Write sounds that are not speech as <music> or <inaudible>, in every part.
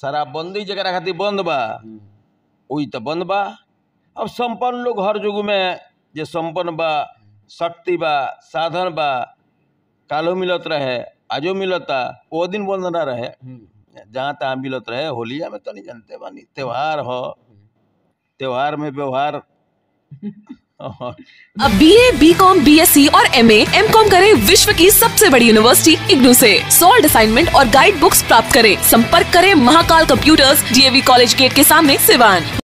शराबबंदी जरा खातिर बंद बा वही हम्म। तो बंद बा अब संपन्न लोग हर जुग में जो संपन्न बा शक्ति बा साधन बा कालो मिलत रहे आजो मिलता वो दिन बंद ना रहे हम्म। जहाँ तहाँ मिलत रहे होलिया में तो नहीं जानते बानी त्यौहार हो हम्म। त्यौहार में व्यवहार <laughs> अब B A B com B S C और एम ए एम कॉम करे विश्व की सबसे बड़ी यूनिवर्सिटी इग्नू से सोल्ड असाइनमेंट और गाइड बुक्स प्राप्त करें संपर्क करें Mahakal computers DAV college gate के सामने सिवान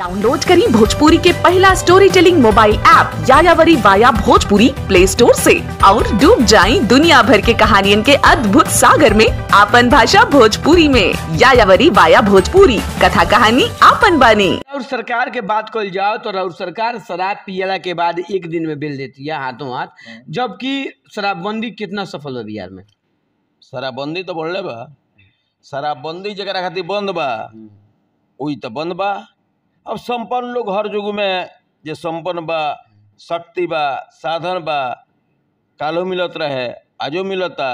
डाउनलोड करें भोजपुरी के पहला story telling mobile app Yayavari via Bhojpuri play store से और डूब जाएं दुनिया भर के कहानियों के अद्भुत सागर में आपन भाषा भोजपुरी में यायावरी वाया भोजपुरी कथा कहानी आपन बानी और सरकार के बात कर जाओ तो राउर सरकार शराब पियला के बाद एक दिन में बिल देती है हाथों हाथ जबकि शराबबंदी कितना सफल हो बिहार में शराबबंदी तो बोल बा शराबबंदी जरा खातिर बंद बा वही हम्म। तो बंद बा अब संपन्न लोग हर युग में जो संपन्न बा शक्ति बा साधन बा कालो मिलत रहे आजो मिलता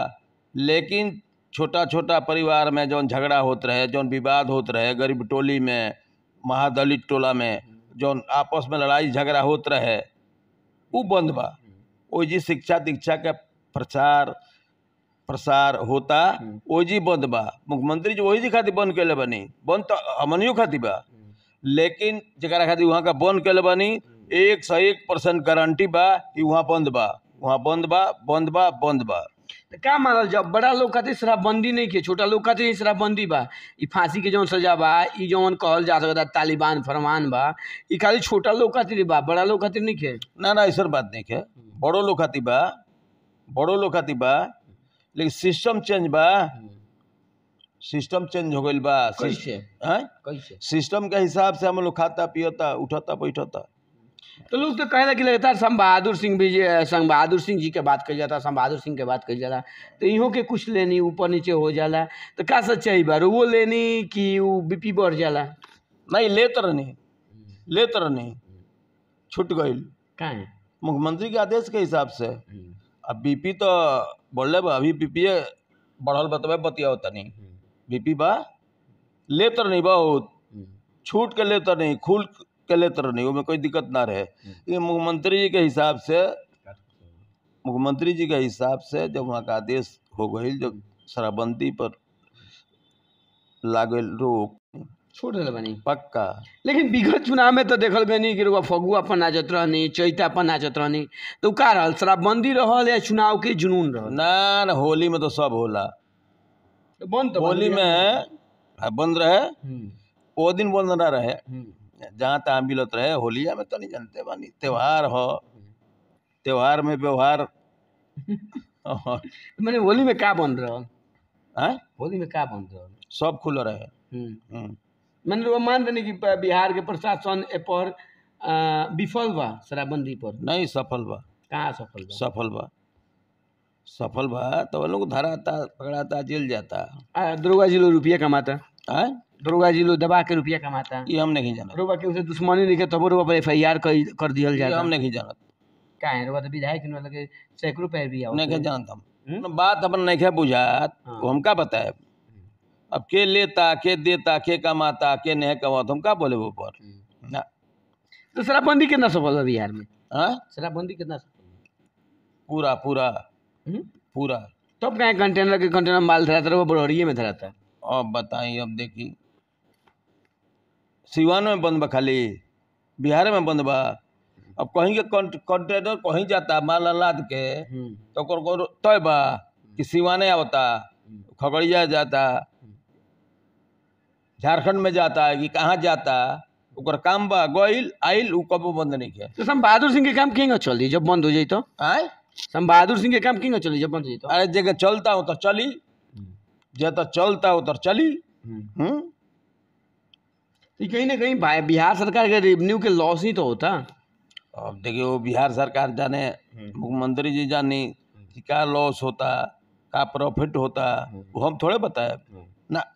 लेकिन छोटा छोटा परिवार में जौन झगड़ा होत रहे जौन विवाद होत रहे गरीब टोली में महादलित टोला में जौन आपस में लड़ाई झगड़ा होत रहे वो बंद बा हम्म। जी शिक्षा दीक्षा का प्रचार प्रसार होता हम्म। जी बंद बा मुख्यमंत्री जी वही जी खातिर बंद कैले बनी बंद तो हमनियो खातिर बा लेकिन जरा खातिर वहाँ का बंद कल बनी एक सौ एक परसेंट गारंटी बा कि वहाँ बंद बा वहाँ बंद बा बंद बा बंद बा तो क्या मानल जाओ बड़ा लोग खातिर शराबबंदी नहीं के छोटा लोग खातिर शराबबंदी बा फांसी के जौन सजा बा जौन कहल जा सकता तालिबान फरमान बा खाली छोटा लोग खातिर बा बड़ा लोग खातिर नहीं के ना ना ऐसा बात नहीं के बड़ो लोग खातिर बा बड़ो लोग खातिर बा लेकिन सिस्टम चेंज बा सिस्टम चेंज हो गई बा कैसे हाँ? सिस्टम के हिसाब से हम लोग खाता पियता उठाता बैठता तो लोग तो कहने कि लगातार संग बहादुर सिंह भी संग बहादुर सिंह जी के बात कही जाता संग बहादुर सिंह के बात कही जाता तो इहों के कुछ लेनी ऊपर नीचे हो जाला तो क्या सच्चाई बार वो लेनी कि वो बीपी बढ़ जाला नहीं ले तो रहनी लेत तो रहनी छूट गई का मुख्यमंत्री के आदेश के हिसाब से हम्म। अब बीपी तो बढ़ले अभी बीपी बढ़ल बतबे बतिया नहीं बीपी बा लेतर नहीं बहुत हम्म। छूट के लेतर नहीं खुल के लेतर नहीं उसमें कोई दिक्कत ना रहे हम्म। ये मुख्यमंत्री जी के हिसाब से मुख्यमंत्री जी के हिसाब से जब वहाँ का आदेश हो गई जब हम्म। शराबबंदी पर लागल रोक छोड़ दिल बनी पक्का लेकिन विगत चुनाव में तो देखल गए कि रुआ फगुआपन आ जात रहनी चैता आ नाचत रहनी तो का रहा शराबबंदी रहा या चुनाव के जुनून रहल ना ना होली में तो सब होला बंद होली तो में बंद रहे हम्म। वो दिन बंद ना रहे हम्म। जहाँ तहाँ मिलत रहे होलिया में तो नहीं जानते बानी त्योहार हो त्योहार में व्यवहार <laughs> मैंने होली में क्या बंद रहा होली में का बंद रहा हाँ? सब खुल रहे हम्म। मैंने वो मान रहे कि बिहार के प्रशासन पर विफल बा शराबबंदी पर नहीं सफल बा कहाँ सफल बा सफल बा सफल भा तो वो लोग धराता पकड़ाता जेल जाता दुर्गा जी लोग रुपया कमाता है दुर्गा जी लोग दबा के रुपया कमाता ये हम नहीं जानत रुपा के उसे दुश्मनी लिखे तब रुपा पर एफ आई आर कर दिया जाए हम नहीं जानत क्या है रुपा तो विधायक लगे सैकड़ों पैर भी नहीं जानत हम बात अपन नहीं बुझा हाँ। तो हम क्या बताए अब के लेता के देता के कमाता के नहीं कमाता हम क्या बोले वो पर ना तो शराबबंदी कितना सफल है बिहार में हाँ शराबबंदी कितना पूरा पूरा हम्म? पूरा तब तो कहीं कंटेनर के कंटेनर माल धराता रहा वो बड़हरिए में धराता है अब बताइए अब देखिए सिवान में बंद बा खाली बिहार में बंद बा अब कहीं के कंटेनर कहीं जाता माल लाद के हम्म। तो तय बा कि सिवाने आता हम्म। खगड़िया जाता झारखंड में जाता है कि कहाँ जाता उकर काम बा गोइल आइल उ कबो बंद नहीं किया तो सम बहादुर सिंह के काम किंग चल दी जब बंद हो जाए तो आए हम बहादुर सिंह के काम क्यों चली जब जी तो अरे जगह चलता हो तो चली जब चलता हो तो चली हम्म, तो तो हम्म।, हम्म। तो कहीं ना कहीं बिहार सरकार के रेवेन्यू के लॉस ही तो होता अब देखियो बिहार सरकार जाने हम्म। मुख्यमंत्री जी जाने क्या लॉस होता का प्रॉफिट होता वो हम थोड़े बताए ना